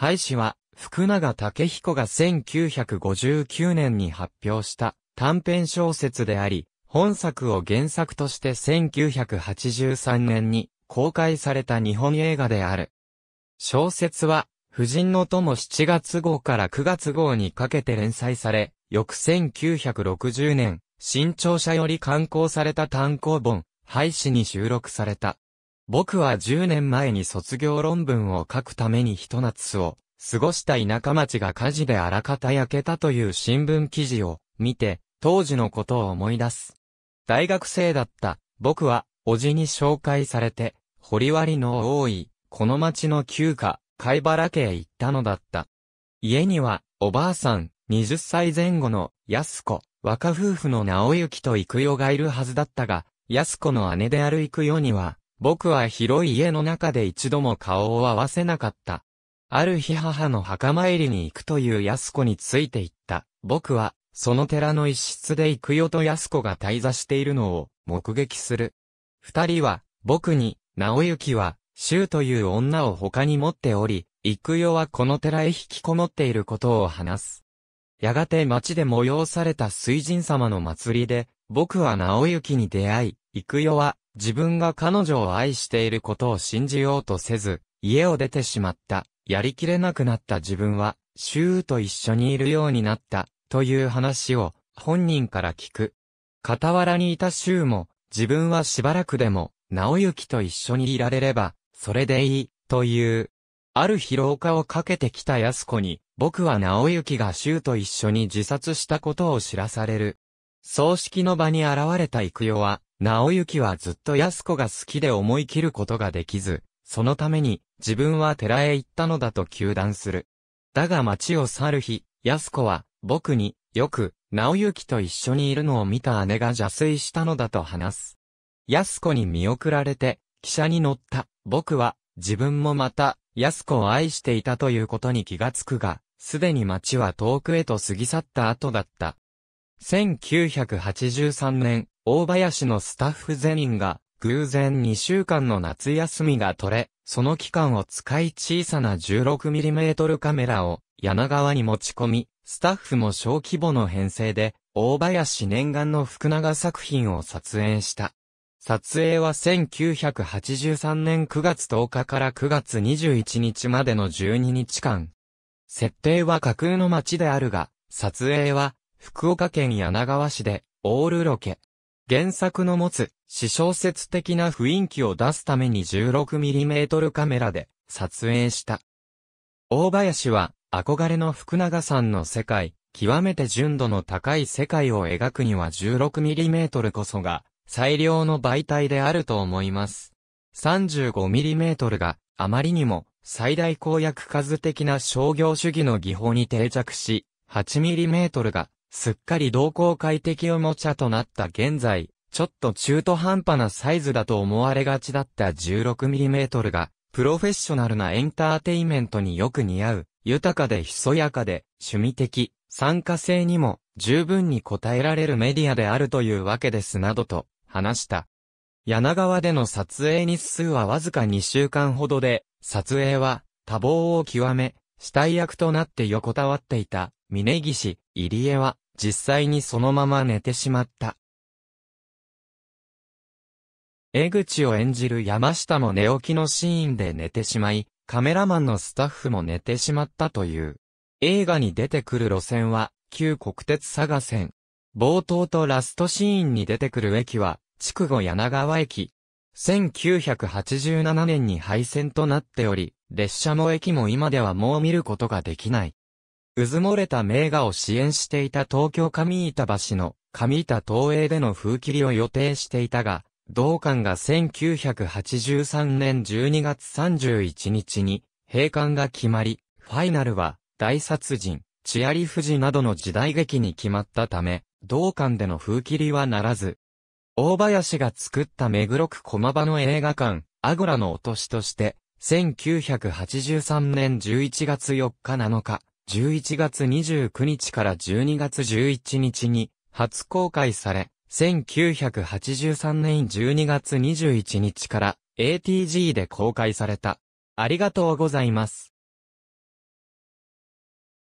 廃止は、福永武彦が1959年に発表した短編小説であり、本作を原作として1983年に公開された日本映画である。小説は、夫人の友7月号から9月号にかけて連載され、翌1960年、新潮社より刊行された単行本、廃止に収録された。僕は10年前に卒業論文を書くために一夏を過ごした田舎町が火事で荒方焼けたという新聞記事を見て当時のことを思い出す。大学生だった僕はおじに紹介されて掘割の多いこの町の旧家貝原家へ行ったのだった。家にはおばあさん20歳前後の安子若夫婦の直行と育代がいるはずだったが安子の姉である育代には僕は広い家の中で一度も顔を合わせなかった。ある日母の墓参りに行くという安子について行った。僕は、その寺の一室で行くよと安子が滞在しているのを目撃する。二人は、僕に、直行は、衆という女を他に持っており、行くよはこの寺へ引きこもっていることを話す。やがて町で催された水神様の祭りで、僕は直行に出会い、行くよは自分が彼女を愛していることを信じようとせず、家を出てしまった、やりきれなくなった自分は、周囲と一緒にいるようになった、という話を本人から聞く。傍らにいた周も、自分はしばらくでも、直行と一緒にいられれば、それでいい、という。ある疲労化をかけてきた安子に、僕は直行が周と一緒に自殺したことを知らされる。葬式の場に現れた幾代は、直行はずっと安子が好きで思い切ることができず、そのために自分は寺へ行ったのだと求断する。だが町を去る日、安子は僕によく直行と一緒にいるのを見た姉が邪推したのだと話す。安子に見送られて、汽車に乗った僕は自分もまた安子を愛していたということに気がつくが、すでに町は遠くへと過ぎ去った後だった。1983年、大林のスタッフ全員が、偶然2週間の夏休みが取れ、その期間を使い小さな 16mm カメラを柳川に持ち込み、スタッフも小規模の編成で、大林念願の福永作品を撮影した。撮影は1983年9月10日から9月21日までの12日間。設定は架空の街であるが、撮影は福岡県柳川市で、オールロケ。原作の持つ、私小説的な雰囲気を出すために 16mm カメラで撮影した。大林は、憧れの福永さんの世界、極めて純度の高い世界を描くには 16mm こそが、最良の媒体であると思います。35mm が、あまりにも、最大公約数的な商業主義の技法に定着し、8mm がすっかり同好快適おもちゃとなった現在、ちょっと中途半端なサイズだと思われがちだった 16mm が、プロフェッショナルなエンターテイメントによく似合う、豊かでひそやかで、趣味的、参加性にも十分に応えられるメディアであるというわけですなどと話した。柳川での撮影日数はわずか2週間ほどで、撮影は多忙を極め、死体役となって横たわっていた峯岸、入江は、実際にそのまま寝てしまった。江口を演じる山下も寝起きのシーンで寝てしまい、カメラマンのスタッフも寝てしまったという。映画に出てくる路線は、旧国鉄佐賀線。冒頭とラストシーンに出てくる駅は、筑後柳川駅。1987年に廃線となっており、列車も駅も今ではもう見ることができない。うずもれた名画を支援していた東京上板橋の上板東映での風切りを予定していたが、同館が1983年12月31日に閉館が決まり、ファイナルは大殺人、チアリ富士などの時代劇に決まったため、同館での風切りはならず。大林が作った目黒区駒場の映画館、アゴラの落としとして、1983年11月4日7日、11月29日から12月11日に初公開され、1983年12月21日から ATG で公開された。ありがとうございます。